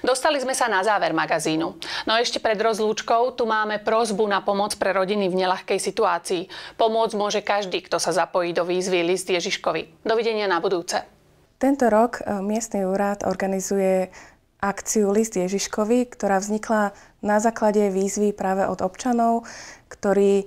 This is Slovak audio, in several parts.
Dostali sme sa na záver magazínu. No ešte pred rozlúčkou tu máme prozbu na pomoc pre rodiny v nelahkej situácii. Pomôcť môže každý, kto sa zapojí do výzvy List Ježiškovi. Dovidenia na budúce. Tento rok e, miestny úrad organizuje akciu List Ježiškovi, ktorá vznikla na základe výzvy práve od občanov, ktorí e,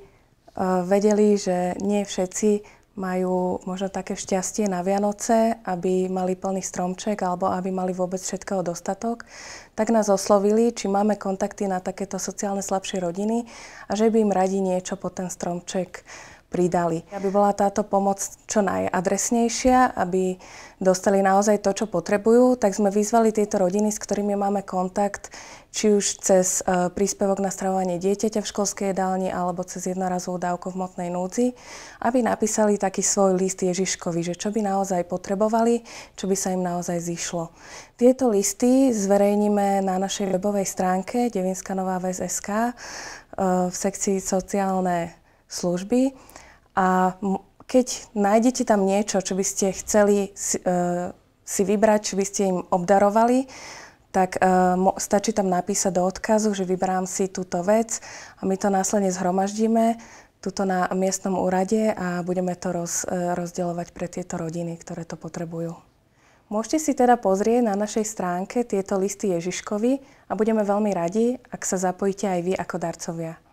vedeli, že nie všetci majú možno také šťastie na Vianoce, aby mali plný stromček alebo aby mali vôbec všetkého dostatok, tak nás oslovili, či máme kontakty na takéto sociálne slabšie rodiny a že by im radi niečo pod ten stromček pridali. Aby bola táto pomoc čo najadresnejšia, aby dostali naozaj to, čo potrebujú, tak sme vyzvali tieto rodiny, s ktorými máme kontakt, či už cez e, príspevok na stravovanie dieťaťa v školskej jedálni alebo cez jednorazovú dávku v motnej núdzi, aby napísali taký svoj list Ježiškovi, že čo by naozaj potrebovali, čo by sa im naozaj zišlo. Tieto listy zverejníme na našej webovej stránke devinskanová.vs.sk e, v sekcii sociálne služby a keď nájdete tam niečo, čo by ste chceli si, e, si vybrať, čo by ste im obdarovali, tak e, mo, stačí tam napísať do odkazu, že vybrám si túto vec a my to následne zhromaždíme tuto na miestnom úrade a budeme to roz, e, rozdeľovať pre tieto rodiny, ktoré to potrebujú. Môžete si teda pozrieť na našej stránke tieto listy Ježiškovi a budeme veľmi radi, ak sa zapojíte aj vy ako darcovia.